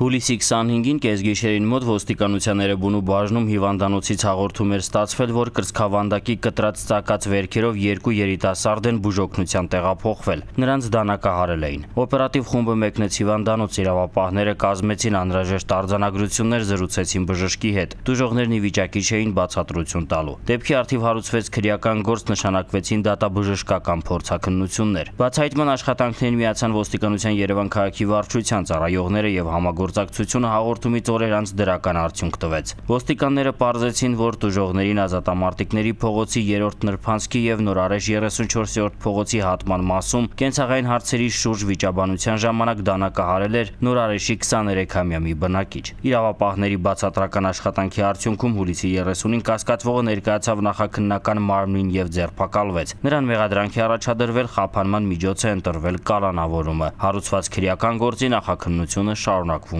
Հուլիսի 25-ին կեսգիշերին մոտ ոստիկանության Էրեբունու բաժնում հիվանդանոցից հաղորդում էր ստացվել, որ կրծքավանդակի կտրած ծակած վերքերով երկու երիտասարդ են բուժօգնության տեղափոխվել։ Նրանց դանակահարել էին։ Օպերատիվ խումբը մեկնեց հիվանդանոց, իրավապահները կազմեցին անհրաժեշտ արձանագրություններ, զրուցեցին բժշկի հետ։ Դժողներն ի վիճակի չէին բացատրություն տալու։ Դեպքի արդիվ հարուցվեց քրեական գործ, նշանակվեցին դատաբժշկական փորձակնություններ։ Բացահայտման աշխատանքներին միացան ոստիկանության Երևան քաղաքի վարչության ծառայողները եւ համագործ Գործակցությունը հաղորդումից օրեր անց դրական արդյունք տվեց։ Ոստիկանները պարզեցին, որ դժողներին ազատամարտիկների փողոցի 3-րդ նրբանցքի եւ նորարեժ 34-րդ փողոցի հատման մասում կենցաղային հարցերի շուրջ վիճաբանության ժամանակ դանակահարել էր նորարեժի 23-ամյա մի բնակիչ։ Իրավապահների բացատրական աշխատանքի արդյունքում հուլիսի 30-ին կասկածվողը ներկայացավ նախաքննական մարմնին եւ ձերբակալվեց։ Նրան մեղադրանքի առաջադրվել խափանման միջոց է ընտրվել կալանավորումը։ Հարուցված քրեական գործի նախաքննությունը շարունակվում